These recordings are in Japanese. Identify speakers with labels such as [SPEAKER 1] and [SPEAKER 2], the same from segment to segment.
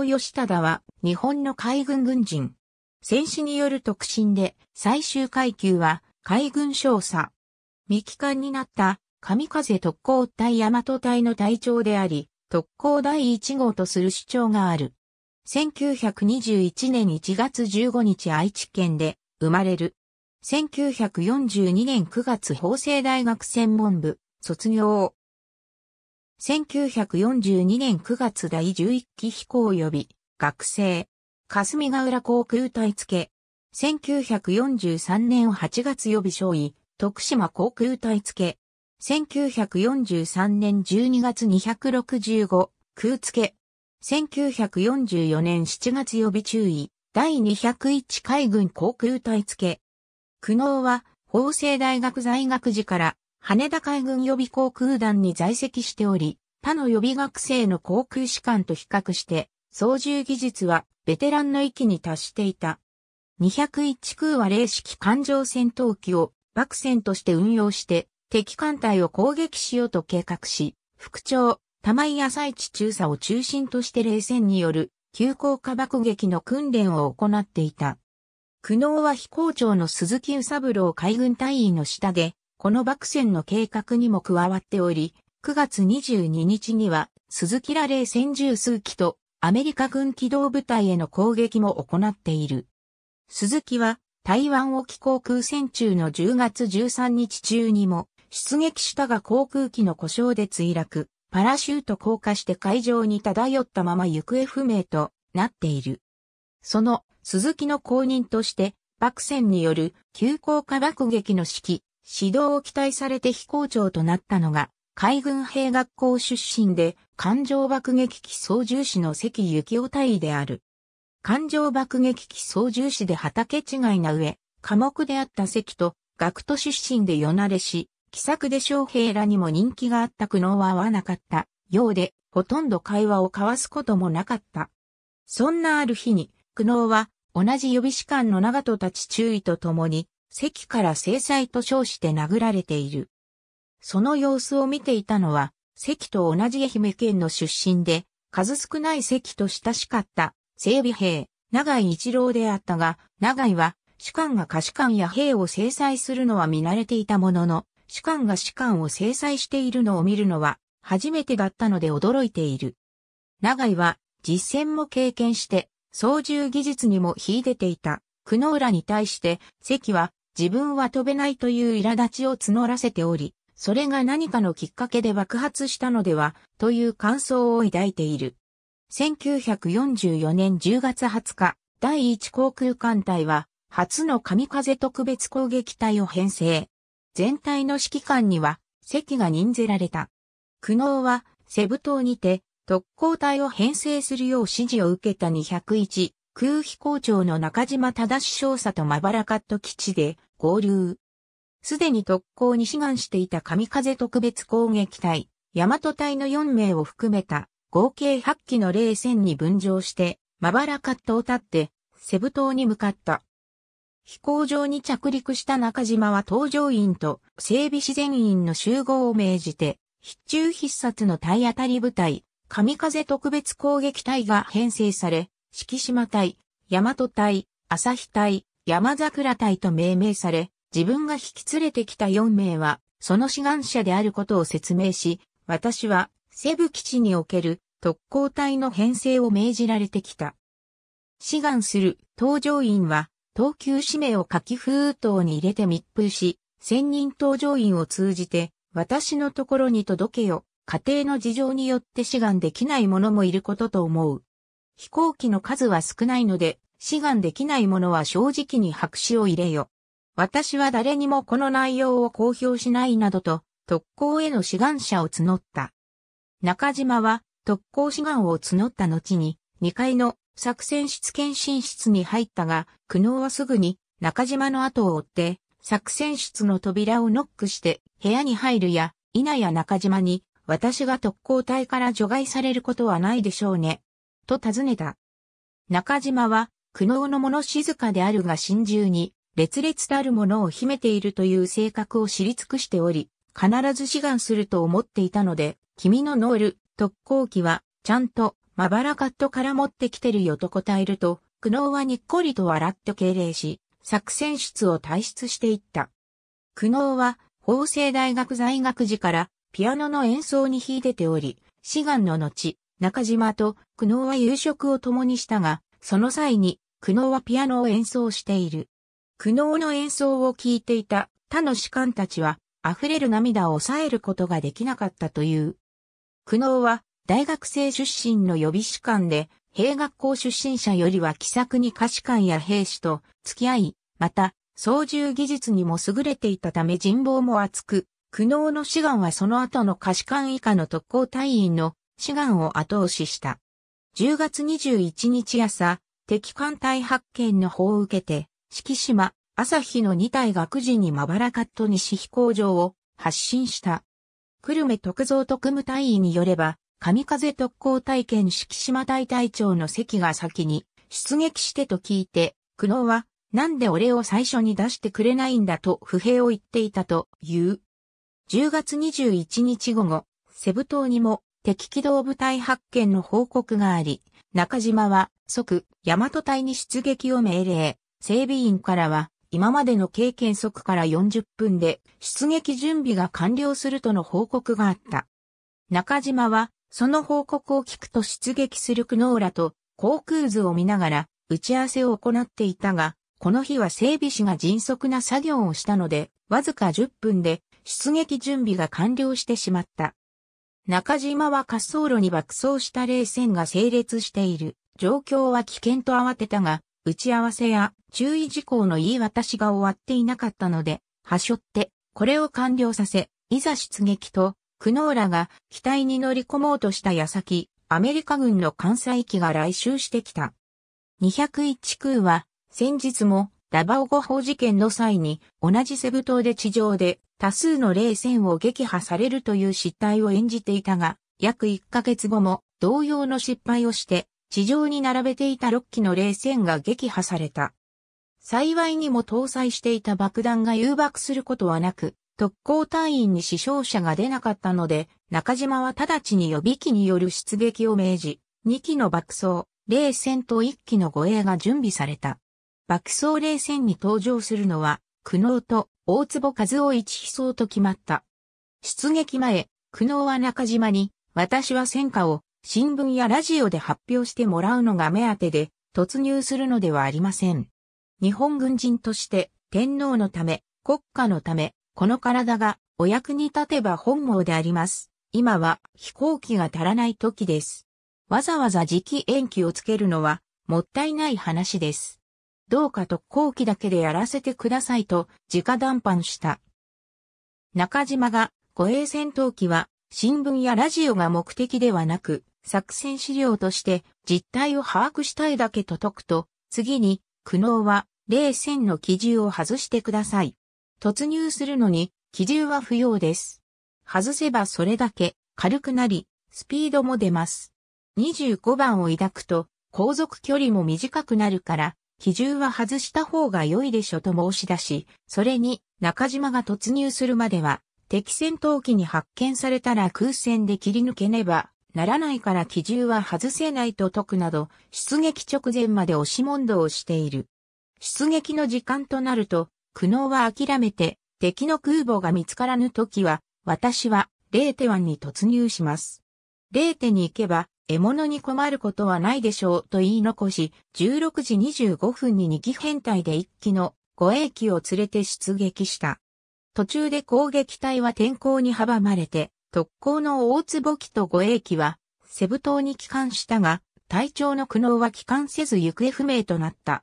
[SPEAKER 1] 保義忠は日本の海軍軍人。戦死による特進で最終階級は海軍少佐。未帰還になった神風特攻隊大和隊の隊長であり、特攻第1号とする主張がある。1921年1月15日愛知県で生まれる。1942年9月法政大学専門部卒業。1942年9月第11期飛行及び、学生、霞ヶ浦航空隊付け、1943年8月予備少尉、徳島航空隊付け、1943年12月265、空付け、1944年7月予備注意、第201海軍航空隊付け。苦悩は、法政大学在学時から羽田海軍予備航空団に在籍しており、他の予備学生の航空士官と比較して、操縦技術はベテランの域に達していた。201空は零式艦上戦闘機を爆戦として運用して、敵艦隊を攻撃しようと計画し、副長、玉井朝市中佐を中心として冷戦による急降下爆撃の訓練を行っていた。苦悩は飛行長の鈴木宇三郎海軍隊員の下で、この爆戦の計画にも加わっており、9月22日には、鈴木ら冷戦十数機と、アメリカ軍機動部隊への攻撃も行っている。鈴木は、台湾沖航空戦中の10月13日中にも、出撃したが航空機の故障で墜落、パラシュート降下して海上に漂ったまま行方不明となっている。その、鈴木の後任として、爆戦による急降下爆撃の指揮、指導を期待されて飛行長となったのが、海軍兵学校出身で、艦上爆撃機操縦士の関幸雄大尉である。艦上爆撃機操縦士で畑違いな上、科目であった関と、学徒出身でよなれし、気さくで将兵らにも人気があった苦悩は合わなかったようで、ほとんど会話を交わすこともなかった。そんなある日に、苦悩は、同じ予備士官の長戸たち注意と共に、席から制裁と称して殴られている。その様子を見ていたのは、関と同じ愛媛県の出身で、数少ない関と親しかった、整備兵、長井一郎であったが、長井は、士官が下士官や兵を制裁するのは見慣れていたものの、士官が士官を制裁しているのを見るのは、初めてだったので驚いている。長井は、実戦も経験して、操縦技術にも秀でていた、久野浦に対して、関は、自分は飛べないという苛立ちを募らせており、それが何かのきっかけで爆発したのでは、という感想を抱いている。1944年10月20日、第1航空艦隊は、初の神風特別攻撃隊を編成。全体の指揮官には、席が任ぜられた。苦悩は、セブ島にて、特攻隊を編成するよう指示を受けた201、空飛行長の中島忠少佐とまばらカット基地で合流。すでに特攻に志願していた神風特別攻撃隊、大和隊の4名を含めた合計8機の0戦に分乗して、まばらカットを立って、セブ島に向かった。飛行場に着陸した中島は搭乗員と整備自然員の集合を命じて、必中必殺の体当たり部隊、神風特別攻撃隊が編成され、四季島隊、大和隊、朝日隊、山桜隊と命名され、自分が引き連れてきた4名は、その志願者であることを説明し、私は、セブ基地における特攻隊の編成を命じられてきた。志願する搭乗員は、等級指名を書き封筒に入れて密封し、千人搭乗員を通じて、私のところに届けよ、家庭の事情によって志願できない者もいることと思う。飛行機の数は少ないので、志願できない者は正直に白紙を入れよ。私は誰にもこの内容を公表しないなどと、特攻への志願者を募った。中島は特攻志願を募った後に、2階の作戦室検診室に入ったが、苦悩はすぐに中島の後を追って、作戦室の扉をノックして部屋に入るや、稲や中島に、私が特攻隊から除外されることはないでしょうね、と尋ねた。中島は、苦悩の者静かであるが真珠に、烈烈たるものを秘めているという性格を知り尽くしており、必ず志願すると思っていたので、君のノール、特攻機は、ちゃんと、まばらカットから持ってきてるよと答えると、苦悩はにっこりと笑って敬礼し、作戦室を退出していった。苦悩は、法政大学在学時から、ピアノの演奏に秀でており、志願の後、中島と苦悩は夕食を共にしたが、その際に苦悩はピアノを演奏している。苦悩の演奏を聴いていた他の士官たちは溢れる涙を抑えることができなかったという。苦悩は大学生出身の予備士官で、兵学校出身者よりは気さくに歌士官や兵士と付き合い、また、操縦技術にも優れていたため人望も厚く、苦悩の志願はその後の歌士官以下の特攻隊員の志願を後押しした。10月21日朝、敵艦隊発見の報を受けて、四季島、朝日の2隊が時にまばらかっと西飛行場を発進した。久留米特造特務隊員によれば、神風特攻隊兼四季島隊隊長の席が先に出撃してと聞いて、苦悩は、なんで俺を最初に出してくれないんだと不平を言っていたという。10月21日午後、セブ島にも敵機動部隊発見の報告があり、中島は即大和隊に出撃を命令。整備員からは今までの経験則から40分で出撃準備が完了するとの報告があった。中島はその報告を聞くと出撃するクノーラと航空図を見ながら打ち合わせを行っていたが、この日は整備士が迅速な作業をしたので、わずか10分で出撃準備が完了してしまった。中島は滑走路に爆走した冷戦が整列している。状況は危険と慌てたが、打ち合わせや注意事項の言い渡しが終わっていなかったので、端折って、これを完了させ、いざ出撃と、クノーラが機体に乗り込もうとした矢先、アメリカ軍の艦載機が来襲してきた。201空は、先日もダバオ誤報事件の際に、同じセブ島で地上で多数の冷戦を撃破されるという失態を演じていたが、約1ヶ月後も同様の失敗をして、地上に並べていた6機の冷戦が撃破された。幸いにも搭載していた爆弾が誘爆することはなく、特攻隊員に死傷者が出なかったので、中島は直ちに予備機による出撃を命じ、2機の爆走、冷戦と1機の護衛が準備された。爆走冷戦に登場するのは、苦悩と大坪和夫一悲壮と決まった。出撃前、苦悩は中島に、私は戦果を新聞やラジオで発表してもらうのが目当てで、突入するのではありません。日本軍人として天皇のため、国家のため、この体がお役に立てば本望であります。今は飛行機が足らない時です。わざわざ時期延期をつけるのはもったいない話です。どうか特攻機だけでやらせてくださいと直談判した。中島が護衛戦闘機は新聞やラジオが目的ではなく作戦資料として実態を把握したいだけと解くと次に苦悩は冷戦の機銃を外してください。突入するのに機銃は不要です。外せばそれだけ軽くなりスピードも出ます。25番を抱くと、航続距離も短くなるから、比重は外した方が良いでしょと申し出し、それに中島が突入するまでは、敵戦闘機に発見されたら空戦で切り抜けねばならないから機銃は外せないと解くなど、出撃直前まで押し問答をしている。出撃の時間となると、苦悩は諦めて、敵の空母が見つからぬ時は、私は、レーテ湾に突入します。ーテに行けば、獲物に困ることはないでしょうと言い残し、16時25分に2機編隊で1機の護衛機を連れて出撃した。途中で攻撃隊は天候に阻まれて、特攻の大坪機と護衛機は、セブ島に帰還したが、隊長の苦悩は帰還せず行方不明となった。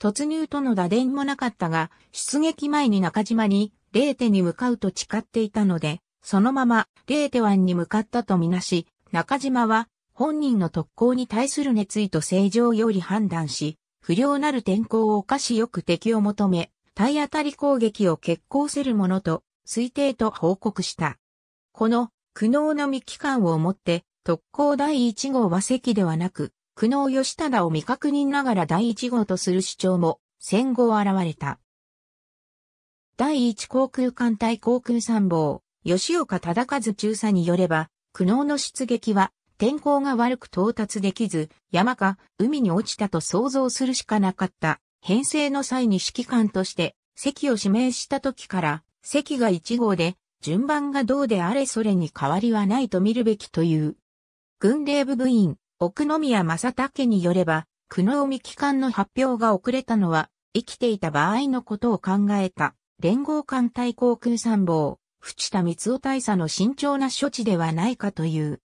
[SPEAKER 1] 突入との打電もなかったが、出撃前に中島に、ーテに向かうと誓っていたので、そのまま、レーテ湾に向かったとみなし、中島は、本人の特攻に対する熱意と正常より判断し、不良なる天候を犯しよく敵を求め、体当たり攻撃を決行せるものと、推定と報告した。この、苦悩の未期間をもって、特攻第1号は席ではなく、苦悩吉忠を未確認ながら第1号とする主張も、戦後現れた。第1航空艦隊航空参謀、吉岡忠和中佐によれば、苦悩の出撃は天候が悪く到達できず、山か海に落ちたと想像するしかなかった。編成の際に指揮官として、席を指名した時から、席が1号で、順番がどうであれそれに変わりはないと見るべきという。軍令部部員、奥宮正武によれば、苦悩未期間の発表が遅れたのは、生きていた場合のことを考えた、連合艦隊航空参謀、淵田光雄大佐の慎重な処置ではないかという。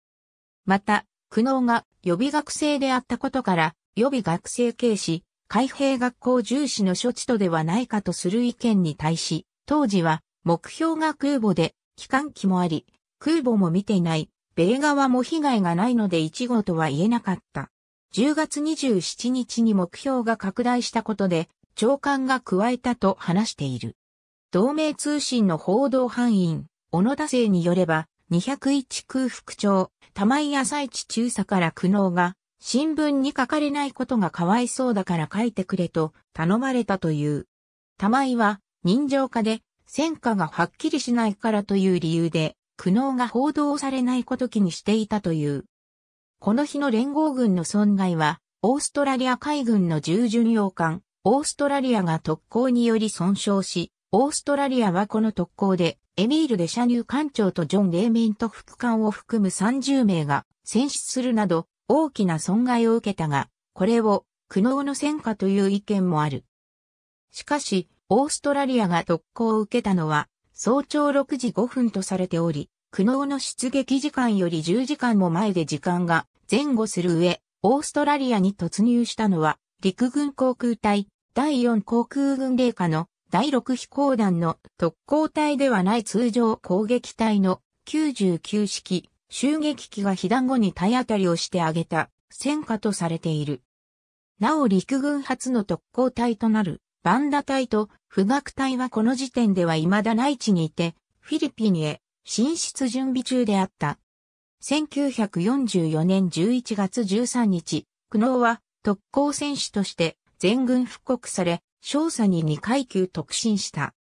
[SPEAKER 1] また、苦悩が予備学生であったことから、予備学生軽視、開閉学校重視の処置とではないかとする意見に対し、当時は目標が空母で、機関機もあり、空母も見ていない、米側も被害がないので一号とは言えなかった。10月27日に目標が拡大したことで、長官が加えたと話している。同盟通信の報道範囲、小野田生によれば、201空腹町、玉井朝市中佐から苦悩が、新聞に書かれないことがかわいそうだから書いてくれと頼まれたという。玉井は人情家で戦果がはっきりしないからという理由で苦悩が報道されないこと気にしていたという。この日の連合軍の損害はオーストラリア海軍の従巡洋艦オーストラリアが特攻により損傷しオーストラリアはこの特攻で、エミール・デシャニュー艦長とジョン・レーメント副艦を含む30名が戦死するなど大きな損害を受けたが、これを苦悩の戦果という意見もある。しかし、オーストラリアが特攻を受けたのは早朝6時5分とされており、苦悩の出撃時間より10時間も前で時間が前後する上、オーストラリアに突入したのは陸軍航空隊第4航空軍霊下の第6飛行団の特攻隊ではない通常攻撃隊の99式襲撃機が被弾後に体当たりをしてあげた戦果とされている。なお陸軍初の特攻隊となるバンダ隊と富岳隊はこの時点では未だ内地にいてフィリピンへ進出準備中であった。1944年11月13日、苦悩は特攻戦士として全軍復刻され、少佐に2階級特進した。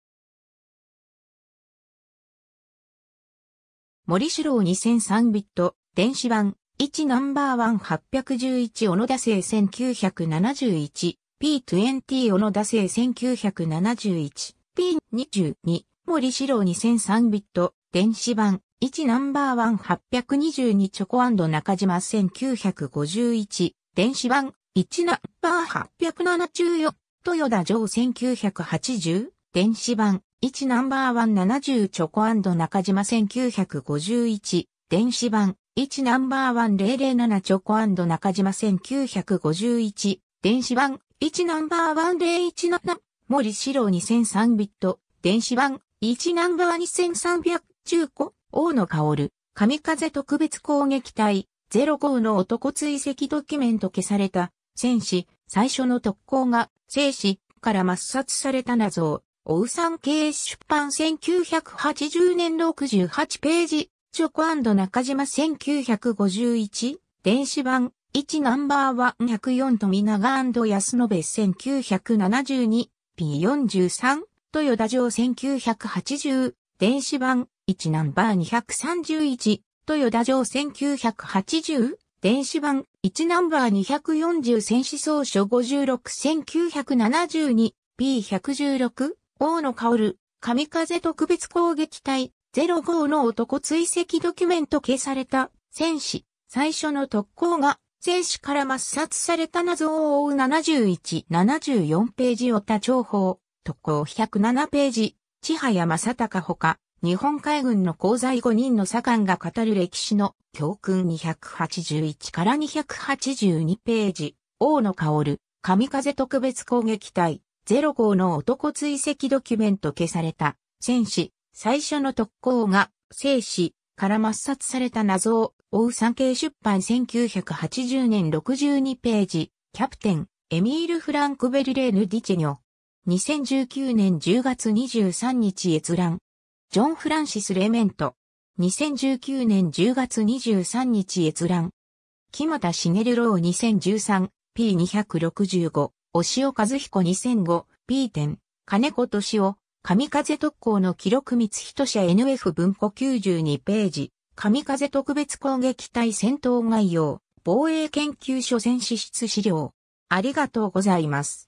[SPEAKER 1] 森四郎2003ビット、電子版、1ナンバーワン8 1 1小野田製 1971P20 小野田製 1971P22 森四郎2003ビット電子版1ナンバーワン8 2 2チョコ中島1951電子版1ナンバー874豊田城1980電子版1ナンバーワン70チョコ中島1951電子版1ナンバーワン007チョコ中島1951電子版1ナンバーワン017森四郎2003ビット電子版1ナンバー2 3 1 0個古大野薫神風特別攻撃隊0号の男追跡ドキュメント消された戦士最初の特攻が生死から抹殺された謎を、おうさん経営出版1980年68ページ、チョコ中島1951、電子版、1ナンバー104富永安延1972、P43、豊田城1980、電子版、1ナンバー231、豊田城1980、電子版1ナンバー240戦士総書 56-1972P116 大の薫神風特別攻撃隊05の男追跡ドキュメント消された戦士最初の特攻が戦士から抹殺された謎を追う71、74ページを多情報特攻107ページ千早正隆ほか日本海軍の功罪5人の左官が語る歴史の教訓281から282ページ、王の薫、神風特別攻撃隊、ゼロ号の男追跡ドキュメント消された、戦士、最初の特攻が、生死から抹殺された謎を追う産経出版1980年62ページ、キャプテン、エミール・フランク・ベルレーヌ・ディチェニョ。2019年10月23日閲覧。ジョン・フランシス・レメント。2019年10月23日閲覧。木又茂郎 2013P265、押尾和彦 2005P 点、金子敏夫、神風特攻の記録密人社 NF 文庫92ページ、神風特別攻撃隊戦闘概要、防衛研究所戦史出資料。ありがとうございます。